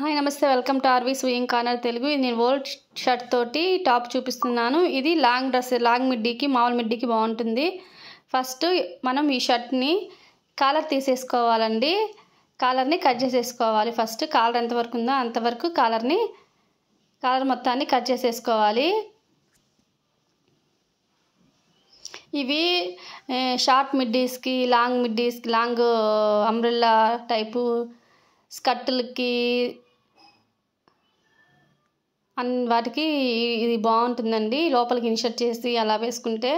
hi నమస్తే welcome to RV swing corner Telugu ఇది నేను ఓల్డ్ షర్ట్ తోటి టాప్ చూపిస్తున్నాను ఇది లాంగ్ డ్రెస్ లాంగ్ మిడ్డీకి మామూలు మిడ్డీకి బాగుంటుంది ఫస్ట్ మనం ఈ షర్ట్ని కాలర్ తీసేసుకోవాలండి కాలర్ని కట్ చేసేసుకోవాలి ఫస్ట్ కాలర్ ఎంతవరకు ఉందో అంతవరకు కాలర్ని కాలర్ మొత్తాన్ని కట్ చేసేసుకోవాలి ఇవి షార్ట్ మిడ్డీస్కి లాంగ్ మిడ్డీస్కి లాంగ్ అంబ్రెల్లా టైపు స్కర్ట్లకి వాటికి ఇది బాగుంటుందండి లోపలికి ఇన్షర్ట్ చేసి అలా వేసుకుంటే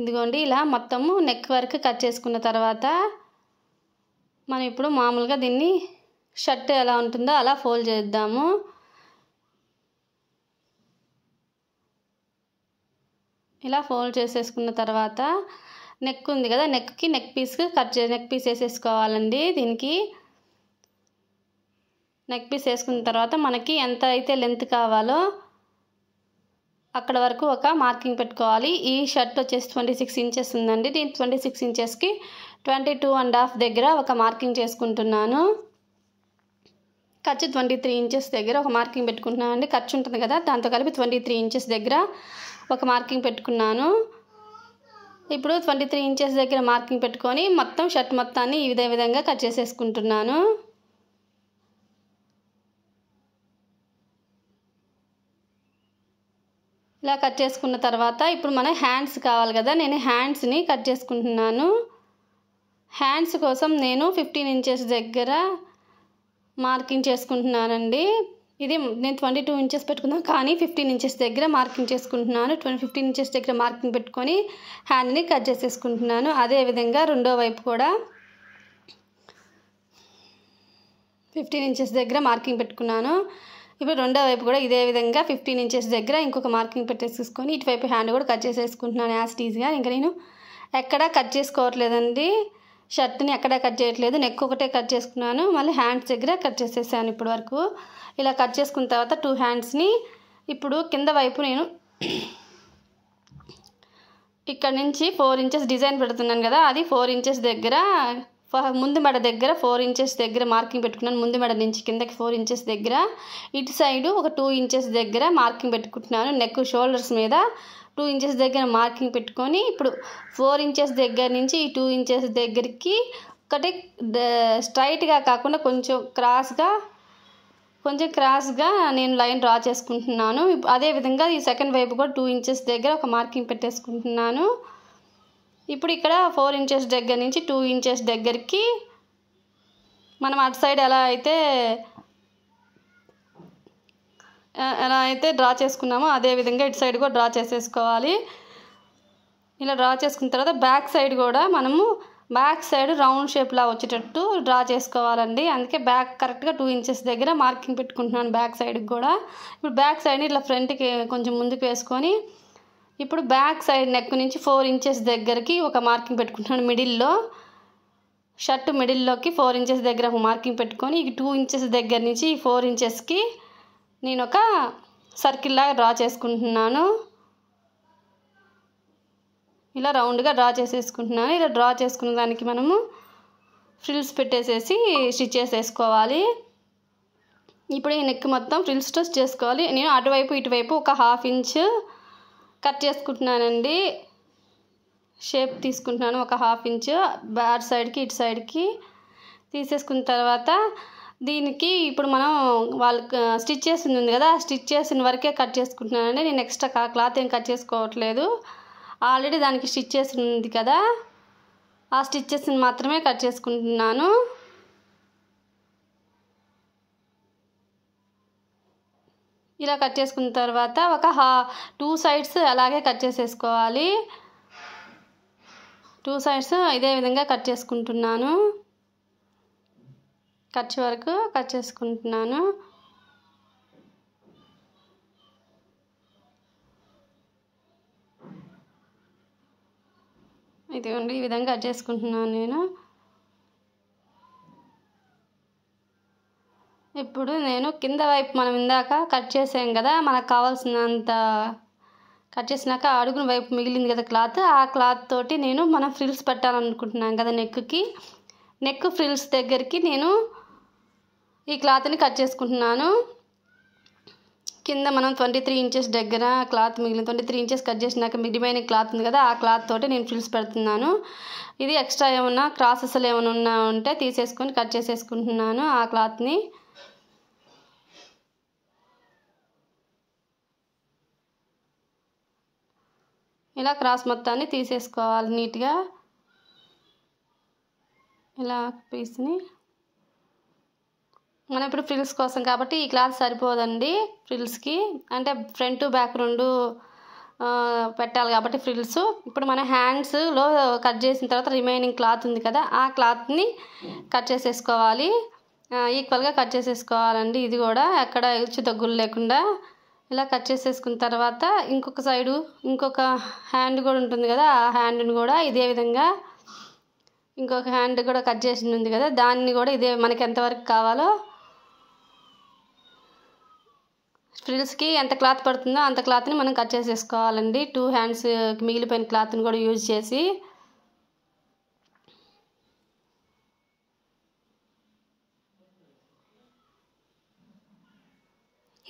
ఇదిగోండి ఇలా మొత్తము నెక్ వరకు కట్ చేసుకున్న తర్వాత మనం ఇప్పుడు మామూలుగా దీన్ని షర్ట్ ఎలా ఉంటుందో అలా ఫోల్డ్ చేద్దాము ఇలా ఫోల్డ్ చేసేసుకున్న తర్వాత నెక్ ఉంది కదా నెక్కి నెక్ పీస్ కట్ చే నెక్ పీస్ వేసేసుకోవాలండి దీనికి నెక్ పీస్ వేసుకున్న తర్వాత మనకి ఎంత అయితే లెంత్ కావాలో అక్కడ వరకు ఒక మార్కింగ్ పెట్టుకోవాలి ఈ షర్ట్ వచ్చేసి ట్వంటీ సిక్స్ ఇంచెస్ ఉందండి దీని ట్వంటీ సిక్స్ ఇంచెస్కి ట్వంటీ టూ అండ్ హాఫ్ దగ్గర ఒక మార్కింగ్ చేసుకుంటున్నాను ఖర్చు ట్వంటీ త్రీ ఇంచెస్ దగ్గర ఒక మార్కింగ్ పెట్టుకుంటున్నాను అండి ఖర్చు ఉంటుంది కదా దాంతో కలిపి ట్వంటీ త్రీ ఇంచెస్ దగ్గర ఒక మార్కింగ్ పెట్టుకున్నాను ఇప్పుడు ట్వంటీ త్రీ ఇంచెస్ దగ్గర మార్కింగ్ పెట్టుకొని మొత్తం షర్ట్ మొత్తాన్ని ఇదే విధంగా కట్ చేసేసుకుంటున్నాను ఇలా కట్ చేసుకున్న తర్వాత ఇప్పుడు మన హ్యాండ్స్ కావాలి కదా నేను హ్యాండ్స్ని కట్ చేసుకుంటున్నాను హ్యాండ్స్ కోసం నేను ఫిఫ్టీన్ ఇంచెస్ దగ్గర మార్కింగ్ చేసుకుంటున్నానండి ఇది నేను ట్వంటీ టూ ఇంచెస్ పెట్టుకున్నాను కానీ ఫిఫ్టీన్ ఇంచెస్ దగ్గర మార్కింగ్ చేసుకుంటున్నాను ట్వంటీ ఫిఫ్టీన్ ఇంచెస్ దగ్గర మార్కింగ్ పెట్టుకొని హ్యాండ్ని కట్ చేసేసుకుంటున్నాను అదేవిధంగా రెండో వైపు కూడా ఫిఫ్టీన్ ఇంచెస్ దగ్గర మార్కింగ్ పెట్టుకున్నాను ఇప్పుడు రెండో వైపు కూడా ఇదే విధంగా ఫిఫ్టీన్ ఇంచెస్ దగ్గర ఇంకొక మార్కింగ్ పెట్టేసుకొని ఇటువైపు హ్యాండ్ కూడా కట్ చేసేసుకుంటున్నాను యాజ్ ఈజీగా ఇంకా నేను ఎక్కడా కట్ చేసుకోవట్లేదండి షర్ట్ని ఎక్కడా కట్ చేయట్లేదు నెక్ ఒకటే కట్ చేసుకున్నాను మళ్ళీ హ్యాండ్స్ దగ్గర కట్ చేసేసాను ఇప్పటి వరకు ఇలా కట్ చేసుకున్న తర్వాత టూ హ్యాండ్స్ని ఇప్పుడు కింద వైపు నేను ఇక్కడ నుంచి ఫోర్ ఇంచెస్ డిజైన్ పెడుతున్నాను కదా అది ఫోర్ ఇంచెస్ దగ్గర ముందు మెడ దగ్గర ఫోర్ ఇంచెస్ దగ్గర మార్కింగ్ పెట్టుకున్నాను ముందు మెడ నుంచి కిందకి ఫోర్ ఇంచెస్ దగ్గర ఇటు సైడు ఒక టూ ఇంచెస్ దగ్గర మార్కింగ్ పెట్టుకుంటున్నాను నెక్ షోల్డర్స్ మీద టూ ఇంచెస్ దగ్గర మార్కింగ్ పెట్టుకొని ఇప్పుడు ఫోర్ ఇంచెస్ దగ్గర నుంచి ఈ టూ ఇంచెస్ దగ్గరికి ఒకటి స్ట్రైట్గా కాకుండా కొంచెం క్రాస్గా కొంచెం క్రాస్గా నేను లైన్ డ్రా చేసుకుంటున్నాను అదేవిధంగా ఈ సెకండ్ వైపు కూడా టూ ఇంచెస్ దగ్గర ఒక మార్కింగ్ పెట్టేసుకుంటున్నాను ఇప్పుడు ఇక్కడ ఫోర్ ఇంచెస్ దగ్గర నుంచి టూ ఇంచెస్ దగ్గరికి మనం అటు సైడ్ ఎలా అయితే ఎలా అయితే డ్రా చేసుకున్నామో అదేవిధంగా ఇటు సైడ్ కూడా డ్రా చేసేసుకోవాలి ఇలా డ్రా చేసుకున్న తర్వాత బ్యాక్ సైడ్ కూడా మనము బ్యాక్ సైడ్ రౌండ్ షేప్లా వచ్చేటట్టు డ్రా చేసుకోవాలండి అందుకే బ్యాక్ కరెక్ట్గా టూ ఇంచెస్ దగ్గర మార్కింగ్ పెట్టుకుంటున్నాను బ్యాక్ సైడ్కి కూడా ఇప్పుడు బ్యాక్ సైడ్ని ఇట్లా ఫ్రంట్కి కొంచెం ముందుకు వేసుకొని ఇప్పుడు బ్యాక్ సైడ్ నెక్ నుంచి ఫోర్ ఇంచెస్ దగ్గరికి ఒక మార్కింగ్ పెట్టుకుంటున్నాను మిడిల్లో షర్ట్ మిడిల్లోకి ఫోర్ ఇంచెస్ దగ్గర ఒక మార్కింగ్ పెట్టుకొని ఈ టూ ఇంచెస్ దగ్గర నుంచి ఈ ఫోర్ ఇంచెస్కి నేను ఒక సర్కిల్లా డ్రా చేసుకుంటున్నాను ఇలా రౌండ్గా డ్రా చేసేసుకుంటున్నాను ఇలా డ్రా చేసుకున్న దానికి మనము ఫ్రిల్స్ పెట్టేసేసి స్టిచ్ చేసేసుకోవాలి ఇప్పుడు ఈ నెక్ మొత్తం ఫ్రిల్స్ స్టిచ్ చేసుకోవాలి నేను అటువైపు ఇటువైపు ఒక హాఫ్ ఇంచ్ కట్ చేసుకుంటున్నానండి షేప్ తీసుకుంటున్నాను ఒక హాఫ్ ఇంచ్ అటు సైడ్కి ఇటు సైడ్కి తీసేసుకున్న తర్వాత దీనికి ఇప్పుడు మనం వాళ్ళ స్టిచ్ చేసింది ఉంది కదా స్టిచ్ చేసిన వరకే కట్ చేసుకుంటున్నానండి నేను ఎక్స్ట్రా క్లాత్ ఏం కట్ చేసుకోవట్లేదు ఆల్రెడీ దానికి స్టిచ్ చేసింది ఉంది కదా ఆ స్టిచ్చెస్ని మాత్రమే కట్ చేసుకుంటున్నాను ఇలా కట్ చేసుకున్న తర్వాత ఒక హా టూ సైడ్స్ అలాగే కట్ చేసేసుకోవాలి టూ సైడ్స్ ఇదే విధంగా కట్ చేసుకుంటున్నాను ఖర్చు వరకు కట్ చేసుకుంటున్నాను ఇదిగోండి ఈ విధంగా కట్ చేసుకుంటున్నాను నేను ఇప్పుడు నేను కింద వైపు మనం ఇందాక కట్ చేసాం కదా మనకు కావాల్సినంత కట్ చేసినాక అడుగున వైపు మిగిలింది కదా క్లాత్ ఆ క్లాత్ తోటి నేను మనం ఫ్రిల్స్ పెట్టాలనుకుంటున్నాను కదా నెక్కి నెక్ ఫ్రిల్స్ దగ్గరికి నేను ఈ క్లాత్ని కట్ చేసుకుంటున్నాను కింద మనం ట్వంటీ త్రీ ఇంచెస్ దగ్గర క్లాత్ మిగిలిన ట్వంటీ త్రీ ఇంచెస్ కట్ చేసినాక మిగిలిపోయిన క్లాత్ ఉంది కదా ఆ క్లాత్ తోటి నేను ఫిల్స్ పెడుతున్నాను ఇది ఎక్స్ట్రా ఏమన్నా క్రాసెస్లు ఏమైనా ఉన్నా ఉంటే తీసేసుకొని కట్ చేసేసుకుంటున్నాను ఆ క్లాత్ని ఇలా క్రాస్ మొత్తాన్ని తీసేసుకోవాలి నీట్గా ఇలా పీస్ని మనం ఇప్పుడు ఫ్రిల్స్ కోసం కాబట్టి ఈ క్లాత్ సరిపోదండి ఫ్రిల్స్కి అంటే ఫ్రంట్ బ్యాక్ రెండు పెట్టాలి కాబట్టి ఫ్రిల్స్ ఇప్పుడు మన హ్యాండ్స్లో కట్ చేసిన తర్వాత రిమైనింగ్ క్లాత్ ఉంది కదా ఆ క్లాత్ని కట్ చేసేసుకోవాలి ఈక్వల్గా కట్ చేసేసుకోవాలండి ఇది కూడా ఎక్కడ ఇచ్చి దగ్గులు లేకుండా ఇలా కట్ చేసేసుకున్న తర్వాత ఇంకొక సైడు ఇంకొక హ్యాండ్ కూడా ఉంటుంది కదా ఆ హ్యాండ్ని కూడా ఇదే విధంగా ఇంకొక హ్యాండ్ కూడా కట్ చేసి ఉంది కదా దాన్ని కూడా ఇదే మనకి ఎంతవరకు కావాలో ఫ్రిల్స్కి ఎంత క్లాత్ పడుతుందో అంత క్లాత్ని మనం కట్ చేసేసుకోవాలండి టూ హ్యాండ్స్ మిగిలిపోయిన క్లాత్ని కూడా యూజ్ చేసి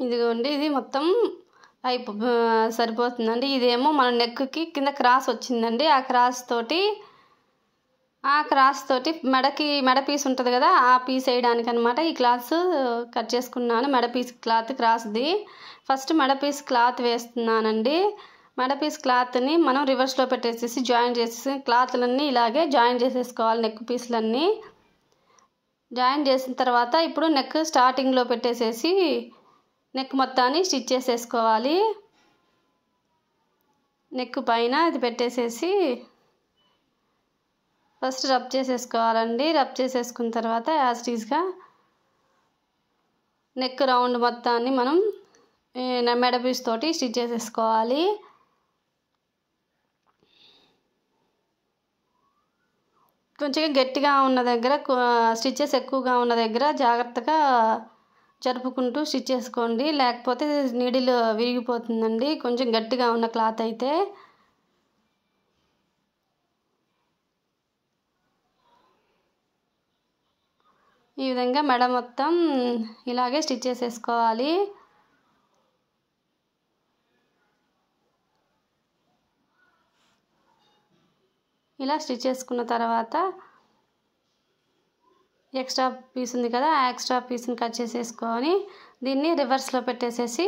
ఇదిగోండి ఇది మొత్తం అయిపో సరిపోతుందండి ఇదేమో మన నెక్కి కింద క్రాస్ వచ్చిందండి ఆ క్రాస్ తోటి ఆ క్రాస్ తోటి మెడకి మెడ పీస్ ఉంటుంది కదా ఆ పీస్ వేయడానికి అనమాట ఈ క్లాత్ కట్ చేసుకున్నాను మెడ పీస్ క్లాత్ క్రాస్ది ఫస్ట్ మెడ పీస్ క్లాత్ వేస్తున్నానండి మెడ పీస్ క్లాత్ని మనం రివర్స్లో పెట్టేసేసి జాయిన్ చేసేసి క్లాత్లన్నీ ఇలాగే జాయిన్ చేసేసుకోవాలి నెక్ పీస్లన్నీ జాయిన్ చేసిన తర్వాత ఇప్పుడు నెక్ స్టార్టింగ్లో పెట్టేసేసి నెక్ మొత్తాన్ని స్టిచ్ చేసేసుకోవాలి నెక్ పైన ఇది పెట్టేసేసి ఫస్ట్ రబ్ చేసేసుకోవాలండి రబ్ చేసేసుకున్న తర్వాత యాజ్ టీజ్గా నెక్ రౌండ్ మొత్తాన్ని మనం మెడ పీస్ తోటి స్టిచ్ చేసేసుకోవాలి కొంచెం గట్టిగా ఉన్న దగ్గర స్టిచ్చెస్ ఎక్కువగా ఉన్న దగ్గర జాగ్రత్తగా జరుపుకుంటూ స్టిచ్ చేసుకోండి లేకపోతే నీడిలు విరిగిపోతుందండి కొంచెం గట్టిగా ఉన్న క్లాత్ అయితే ఈ విధంగా మెడ మొత్తం ఇలాగే స్టిచ్ చేసేసుకోవాలి ఇలా స్టిచ్ చేసుకున్న తర్వాత ఎక్స్ట్రా పీస్ ఉంది కదా ఆ ఎక్స్ట్రా పీస్ని కట్ చేసేసుకొని దీన్ని రివర్స్లో పెట్టేసేసి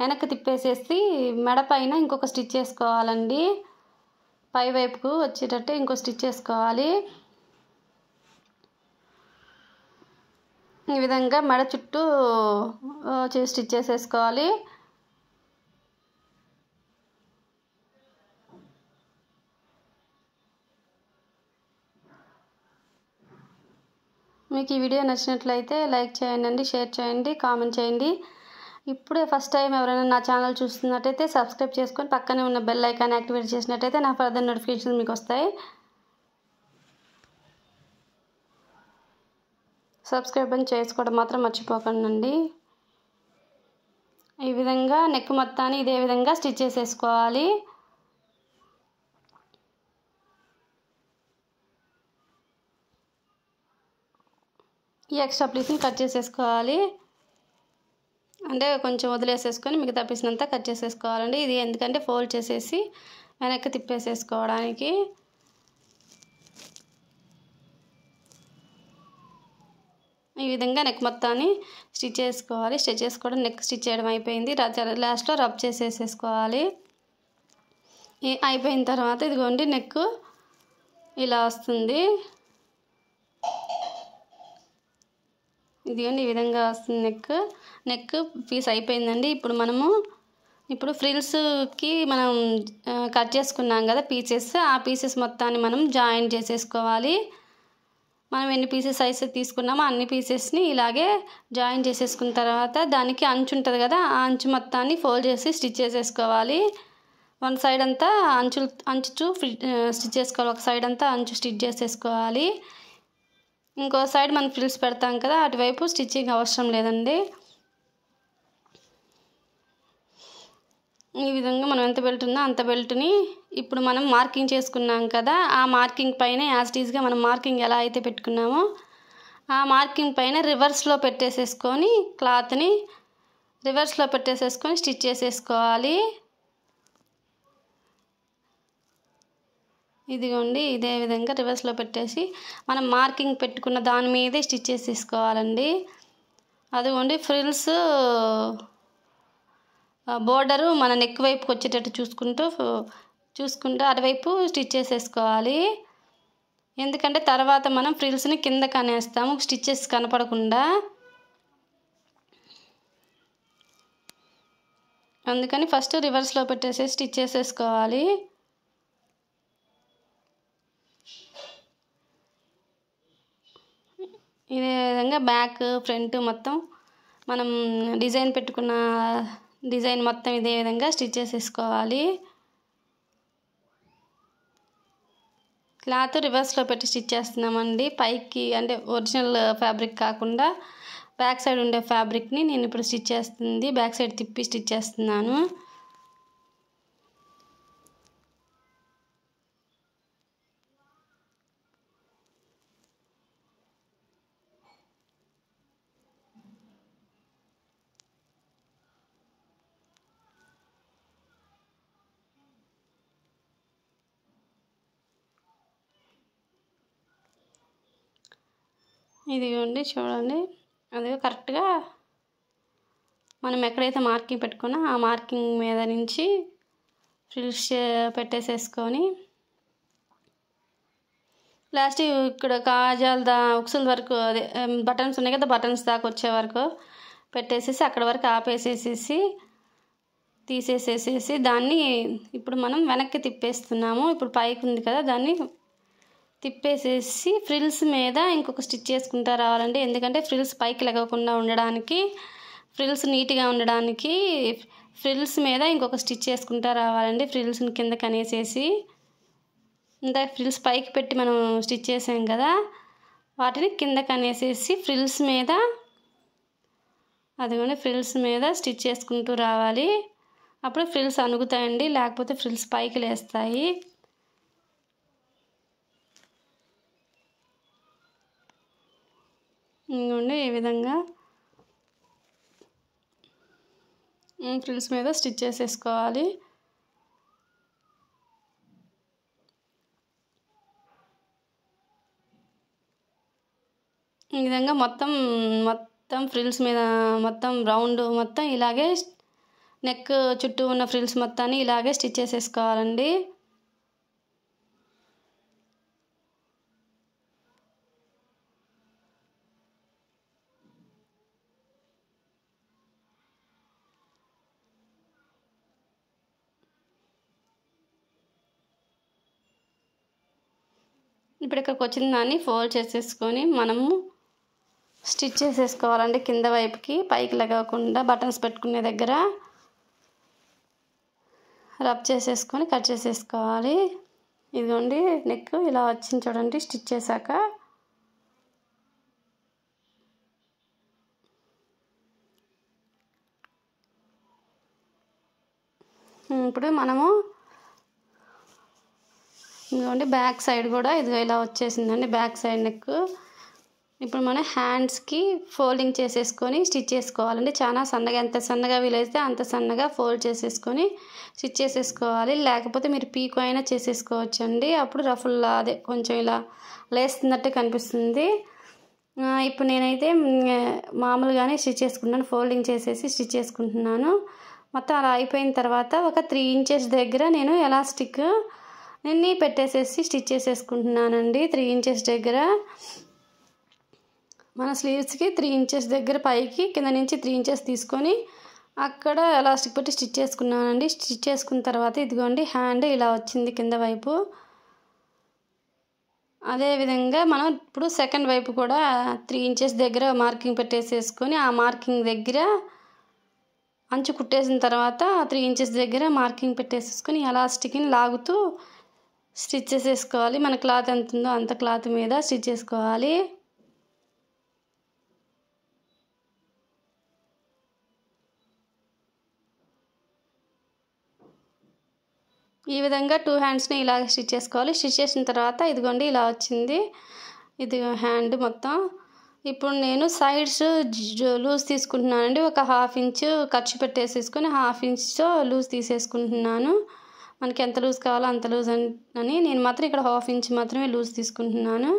వెనక్కి తిప్పేసేసి మెడ పైన ఇంకొక స్టిచ్ వేసుకోవాలండి పై వైపుకు వచ్చేటట్టు ఇంకో స్టిచ్ వేసుకోవాలి ఈ విధంగా మెడ చుట్టూ స్టిచ్ చేసేసుకోవాలి మీకు ఈ వీడియో నచ్చినట్లయితే లైక్ చేయండి షేర్ చేయండి కామెంట్ చేయండి ఇప్పుడే ఫస్ట్ టైం ఎవరైనా నా ఛానల్ చూస్తున్నట్టయితే సబ్స్క్రైబ్ చేసుకొని పక్కనే ఉన్న బెల్ ఐకాన్ యాక్టివేట్ చేసినట్టయితే నా ఫర్దర్ నోటిఫికేషన్స్ మీకు వస్తాయి సబ్స్క్రైబ్ అని చేసుకోవడం మాత్రం మర్చిపోకండి ఈ విధంగా నెక్ మొత్తాన్ని ఇదే విధంగా స్టిచ్ చేసేసుకోవాలి ఈ ఎక్స్ట్రా పీస్ని కట్ చేసేసుకోవాలి అంటే కొంచెం వదిలేసేసుకొని మిగతా పీస్ని అంతా కట్ చేసేసుకోవాలండి ఇది ఎందుకంటే ఫోల్డ్ చేసేసి వెనక్కి తిప్పేసేసుకోవడానికి ఈ విధంగా నెక్ మొత్తాన్ని స్టిచ్ చేసుకోవాలి స్టిచ్ చేసుకోవడం నెక్ స్టిచ్ చేయడం అయిపోయింది లాస్ట్లో రబ్ చేసేసేసుకోవాలి అయిపోయిన తర్వాత ఇదిగోండి నెక్ ఇలా వస్తుంది ఇదిగోండి ఈ విధంగా వస్తుంది నెక్ నెక్ పీస్ అయిపోయిందండి ఇప్పుడు మనము ఇప్పుడు ఫ్రిల్స్కి మనం కట్ చేసుకున్నాం కదా పీసెస్ ఆ పీసెస్ మొత్తాన్ని మనం జాయిన్ చేసేసుకోవాలి మనం ఎన్ని పీసెస్ అయితే తీసుకున్నామో అన్ని పీసెస్ని ఇలాగే జాయిన్ చేసేసుకున్న తర్వాత దానికి అంచు ఉంటుంది కదా ఆ అంచు మొత్తాన్ని ఫోల్డ్ చేసి స్టిచ్ చేసేసుకోవాలి వన్ సైడ్ అంతా అంచు అంచు స్టిచ్ చేసుకోవాలి ఒక సైడ్ అంతా అంచు స్టిచ్ చేసేసుకోవాలి ఇంకో సైడ్ మనం ఫ్రిల్స్ పెడతాం కదా అటువైపు స్టిచ్చింగ్ అవసరం లేదండి ఈ విధంగా మనం ఎంత బెల్ట్ ఉందో అంత బెల్ట్ని ఇప్పుడు మనం మార్కింగ్ చేసుకున్నాం కదా ఆ మార్కింగ్ పైన యాజ్టీస్గా మనం మార్కింగ్ ఎలా అయితే పెట్టుకున్నామో ఆ మార్కింగ్ పైన రివర్స్లో పెట్టేసేసుకొని క్లాత్ని రివర్స్లో పెట్టేసేసుకొని స్టిచ్ చేసేసుకోవాలి ఇదిగోండి ఇదే విధంగా రివర్స్లో పెట్టేసి మనం మార్కింగ్ పెట్టుకున్న దాని మీదే స్టిచ్ చేసి తీసుకోవాలండి అదిగోండి ఫ్రిల్స్ బోర్డరు మన నెక్ వైపుకి వచ్చేటట్టు చూసుకుంటూ చూసుకుంటూ అటువైపు స్టిచ్ చేసేసుకోవాలి ఎందుకంటే తర్వాత మనం ఫ్రిల్స్ని కింద కనేస్తాము స్టిచ్చెస్ కనపడకుండా అందుకని ఫస్ట్ రివర్స్లో పెట్టేసి స్టిచ్ చేసేసుకోవాలి ఇదే విధంగా బ్యాక్ ఫ్రంట్ మొత్తం మనం డిజైన్ పెట్టుకున్న డిజైన్ మొత్తం ఇదే విధంగా స్టిచ్ చేసేసుకోవాలి క్లాత్ రివర్స్లో పెట్టి స్టిచ్ చేస్తున్నామండి పైకి అంటే ఒరిజినల్ ఫ్యాబ్రిక్ కాకుండా బ్యాక్ సైడ్ ఉండే ఫ్యాబ్రిక్ని నేను ఇప్పుడు స్టిచ్ చేస్తుంది బ్యాక్ సైడ్ తిప్పి స్టిచ్ చేస్తున్నాను ఇదిగోండి చూడండి అది కరెక్ట్గా మనం ఎక్కడైతే మార్కింగ్ పెట్టుకున్నా ఆ మార్కింగ్ మీద నుంచి ఫ్రిల్స్ పెట్టేసేసుకొని లాస్ట్ ఇక్కడ కాజాల దా ఉక్సుల వరకు అదే బటన్స్ ఉన్నాయి కదా బటన్స్ దాకా వచ్చే వరకు పెట్టేసేసి అక్కడ వరకు ఆపేసేసేసి తీసేసేసేసి దాన్ని ఇప్పుడు మనం వెనక్కి తిప్పేస్తున్నాము ఇప్పుడు పైకి ఉంది కదా దాన్ని తిప్పేసేసి ఫ్రిల్స్ మీద ఇంకొక స్టిచ్ చేసుకుంటా రావాలండి ఎందుకంటే ఫ్రిల్స్ పైకి లెగకుండా ఉండడానికి ఫ్రిల్స్ నీట్గా ఉండడానికి ఫ్రిల్స్ మీద ఇంకొక స్టిచ్ చేసుకుంటా రావాలండి ఫ్రిల్స్ని కింద కనేసేసి ఇంకా ఫ్రిల్స్ పైకి పెట్టి మనం స్టిచ్ చేసాం కదా వాటిని కింద కనేసేసి ఫ్రిల్స్ మీద అదిగోని ఫ్రిల్స్ మీద స్టిచ్ చేసుకుంటూ రావాలి అప్పుడు ఫ్రిల్స్ అనుగుతాయండి లేకపోతే ఫ్రిల్స్ పైకి లేస్తాయి ఇంకొండి ఈ విధంగా ఫ్రిల్స్ మీద స్టిచ్ చేసేసుకోవాలి ఈ విధంగా మొత్తం మొత్తం ఫ్రిల్స్ మీద మొత్తం రౌండ్ మొత్తం ఇలాగే నెక్ చుట్టూ ఉన్న ఫ్రిల్స్ మొత్తాన్ని ఇలాగే స్టిచ్ చేసేసుకోవాలండి ఇప్పుడు ఇక్కడికి వచ్చిన దాన్ని ఫోల్డ్ చేసేసుకొని మనము స్టిచ్ చేసేసుకోవాలండి కింద వైపుకి పైకి లగవకుండా బటన్స్ పెట్టుకునే దగ్గర రబ్ చేసేసుకొని కట్ చేసేసుకోవాలి ఇదిగోండి నెక్ ఇలా వచ్చింది చూడండి స్టిచ్ చేశాక ఇప్పుడు మనము ఇంకోండి బ్యాక్ సైడ్ కూడా ఇది ఇలా వచ్చేసిందండి బ్యాక్ సైడ్ నెక్ ఇప్పుడు మనం హ్యాండ్స్కి ఫోల్డింగ్ చేసేసుకొని స్టిచ్ చేసుకోవాలండి చాలా సన్నగా ఎంత సన్నగా వీలైతే అంత సన్నగా ఫోల్డ్ చేసేసుకొని స్టిచ్ చేసేసుకోవాలి లేకపోతే మీరు పీకు అయినా అండి అప్పుడు రఫుల్లా అదే కొంచెం ఇలా లేస్తున్నట్టు కనిపిస్తుంది ఇప్పుడు నేనైతే మామూలుగానే స్టిచ్ చేసుకుంటున్నాను ఫోల్డింగ్ చేసేసి స్టిచ్ చేసుకుంటున్నాను మొత్తం అలా అయిపోయిన తర్వాత ఒక త్రీ ఇంచెస్ దగ్గర నేను ఎలాస్టిక్ నేను పెట్టేసేసి స్టిచ్ చేసేసుకుంటున్నానండి త్రీ ఇంచెస్ దగ్గర మన స్లీవ్స్కి త్రీ ఇంచెస్ దగ్గర పైకి కింద నుంచి త్రీ ఇంచెస్ తీసుకొని అక్కడ ఎలాస్టిక్ పెట్టి స్టిచ్ చేసుకున్నానండి స్టిచ్ చేసుకున్న తర్వాత ఇదిగోండి హ్యాండ్ ఇలా వచ్చింది కింద వైపు అదేవిధంగా మనం ఇప్పుడు సెకండ్ వైపు కూడా త్రీ ఇంచెస్ దగ్గర మార్కింగ్ పెట్టేసేసుకొని ఆ మార్కింగ్ దగ్గర అంచు కుట్టేసిన తర్వాత త్రీ ఇంచెస్ దగ్గర మార్కింగ్ పెట్టేసేసుకొని ఎలాస్టిక్ని లాగుతూ స్టిచ్చెస్ వేసుకోవాలి మన క్లాత్ ఎంత ఉందో అంత క్లాత్ మీద స్టిచ్ చేసుకోవాలి ఈ విధంగా టూ హ్యాండ్స్ని ఇలా స్టిచ్ చేసుకోవాలి స్టిచ్ చేసిన తర్వాత ఇదిగోండి ఇలా వచ్చింది ఇది హ్యాండ్ మొత్తం ఇప్పుడు నేను సైడ్స్ లూజ్ తీసుకుంటున్నానండి ఒక హాఫ్ ఇంచ్ ఖర్చు పెట్టేసేసుకొని హాఫ్ ఇంచుతో లూజ్ తీసేసుకుంటున్నాను మనకి ఎంత లూజ్ కావాలో అంత లూజ్ అని నేను మాత్రం ఇక్కడ హాఫ్ ఇంచ్ మాత్రమే లూజ్ తీసుకుంటున్నాను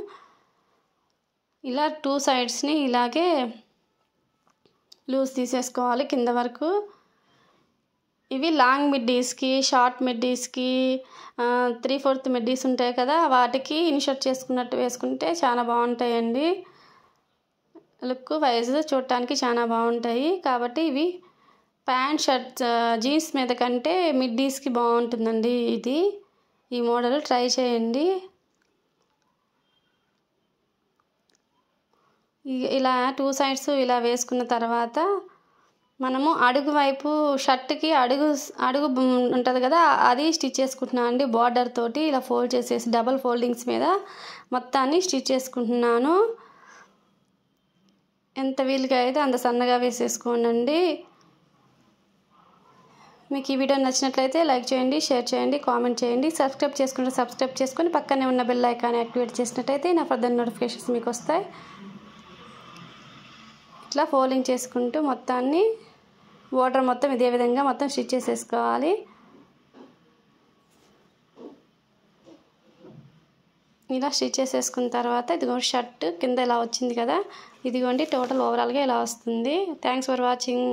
ఇలా టూ సైడ్స్ని ఇలాగే లూజ్ తీసేసుకోవాలి కింద వరకు ఇవి లాంగ్ మిడ్డీస్కి షార్ట్ మిడ్డీస్కి త్రీ ఫోర్త్ మిడ్డీస్ ఉంటాయి కదా వాటికి ఇన్షర్ట్ చేసుకున్నట్టు వేసుకుంటే చాలా బాగుంటాయండి లుక్ వైజ్ చూడటానికి చాలా బాగుంటాయి కాబట్టి ఇవి ప్యాంట్ షర్ట్ జీన్స్ మీద కంటే మిడ్డీస్కి బాగుంటుందండి ఇది ఈ మోడల్ ట్రై చేయండి ఇలా టూ సైడ్స్ ఇలా వేసుకున్న తర్వాత మనము అడుగు వైపు షర్ట్కి అడుగు అడుగు ఉంటుంది కదా అది స్టిచ్ చేసుకుంటున్నాను అండి బార్డర్ తోటి ఇలా ఫోల్డ్ చేసేసి డబల్ ఫోల్డింగ్స్ మీద మొత్తాన్ని స్టిచ్ చేసుకుంటున్నాను ఎంత వీలుగా అయితే అంత సన్నగా వేసేసుకోనండి మీకు ఈ వీడియో నచ్చినట్లయితే లైక్ చేయండి షేర్ చేయండి కామెంట్ చేయండి సబ్స్క్రైబ్ చేసుకుంటే సబ్స్క్రైబ్ చేసుకుని పక్కనే ఉన్న బెల్ ఐకాన్ యాక్టివేట్ చేసినట్టయితే నా ఫర్దర్ నోటిఫికేషన్స్ మీకు వస్తాయి ఇట్లా ఫోల్డింగ్ చేసుకుంటూ మొత్తాన్ని వాటర్ మొత్తం ఇదే విధంగా మొత్తం స్టిచ్ చేసేసుకోవాలి ఇలా స్టిచ్ చేసేసుకున్న తర్వాత ఇదిగోండి షర్ట్ కింద ఇలా వచ్చింది కదా ఇదిగోండి టోటల్ ఓవరాల్గా ఇలా వస్తుంది థ్యాంక్స్ ఫర్ వాచింగ్